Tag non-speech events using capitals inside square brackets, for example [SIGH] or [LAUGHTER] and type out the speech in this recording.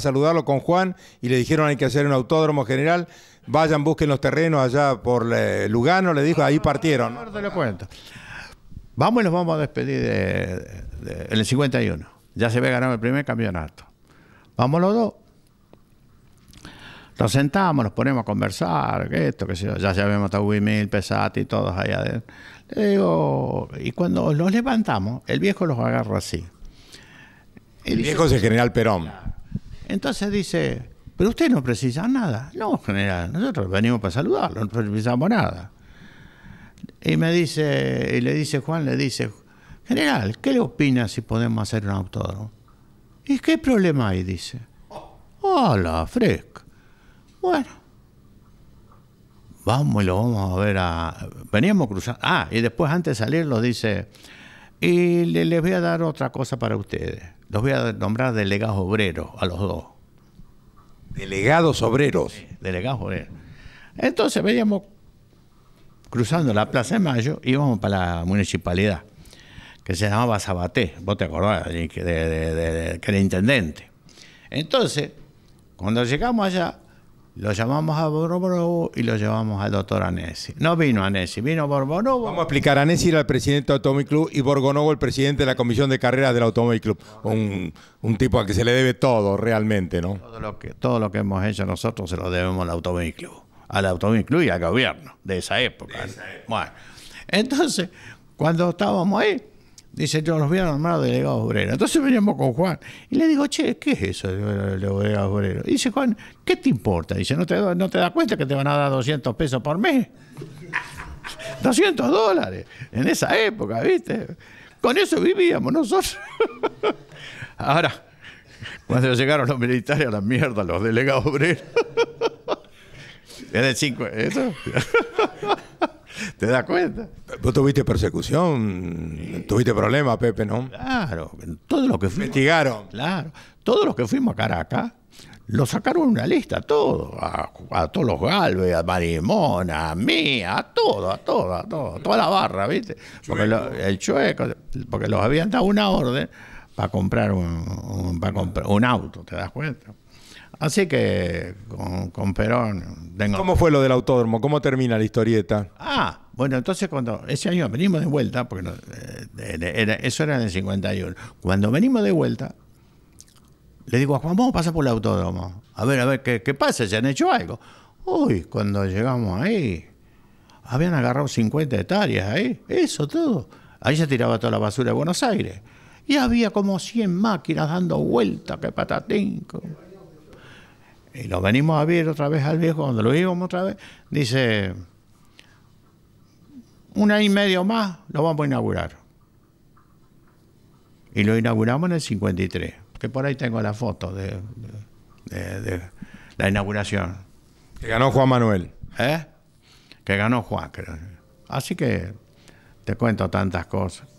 saludarlo con Juan y le dijeron hay que hacer un autódromo general, vayan, busquen los terrenos allá por eh, Lugano, le dijo, ahí partieron. Vamos y nos vamos a despedir de, en el 51. Ya se ve ganado el primer campeonato. Vamos los dos. Nos sentamos, nos ponemos a conversar, esto, qué Ya sabemos a Wimil, Pesati y todos allá Le digo, y cuando los levantamos, el viejo los agarra así. el viejo es el general Perón. Entonces dice, pero usted no precisa nada. No, general, nosotros venimos para saludarlo, no precisamos nada. Y me dice, y le dice Juan, le dice, general, ¿qué le opina si podemos hacer un autódromo? ¿Y qué problema hay? Dice. Hola, fresca. Bueno, vamos y lo vamos a ver a. Veníamos cruzando. Ah, y después antes de salir lo dice. Y les voy a dar otra cosa para ustedes los voy a nombrar delegados obreros a los dos. Delegados obreros. delegados obreros. Entonces veníamos cruzando la Plaza de Mayo, íbamos para la municipalidad, que se llamaba Sabaté, vos te acordás, de, que era intendente. Entonces, cuando llegamos allá, lo llamamos a Borborovo y lo llevamos al doctor Anesi. No vino Anessi, vino Borbonovo. Vamos a explicar, Anesi era el presidente del Automóvil Club y Borgonovo el presidente de la comisión de carreras del Automóvil Club. Un, tipo a que se le debe todo realmente, ¿no? Todo lo, que, hemos hecho nosotros se lo debemos al Automóvil Club. Al Automóvil Club y al gobierno de esa época. De esa época. Bueno, entonces, cuando estábamos ahí, Dice, yo los voy a nombrar delegados obreros. Entonces veníamos con Juan y le digo, che, ¿qué es eso de delegados obreros? Y dice, Juan, ¿qué te importa? Dice, ¿no te, no te das cuenta que te van a dar 200 pesos por mes? 200 [LAUGHS] dólares en esa época, ¿viste? Con eso vivíamos nosotros. [LAUGHS] Ahora, cuando llegaron los militares a la mierda, los delegados obreros. [LAUGHS] Es de 5, eso. ¿Te das cuenta? ¿Tú tuviste persecución, tuviste problemas, Pepe, ¿no? Claro, todos los que fuimos. Investigaron. Claro, todos los que fuimos a Caracas, lo sacaron una lista, todo, a, a todos los Galvez, a Marimón, a mí, a todo, a todo, toda la barra, ¿viste? Porque el chueco, porque los habían dado una orden para comprar un para comprar un auto, ¿te das cuenta? Así que con, Perón tengo... ¿Cómo fue lo del autódromo? ¿Cómo termina la historieta? Ah, bueno, entonces cuando ese año venimos de vuelta, porque eh, eso era en el 51, cuando venimos de vuelta, le digo a Juan, vamos a pasar por el autódromo, a ver, a ver qué, pasa, se han hecho algo. Uy, cuando llegamos ahí, habían agarrado 50 hectáreas ahí, eso todo. Ahí se tiraba toda la basura de Buenos Aires. Y había como 100 máquinas dando vueltas, que patatín. Y lo venimos a ver otra vez al viejo, cuando lo íbamos otra vez, dice, un año y medio más lo vamos a inaugurar. Y lo inauguramos en el 53, que por ahí tengo la foto de, la inauguración. Que ganó Juan Manuel. ¿Eh? Que ganó Juan. Creo. Así que te cuento tantas cosas.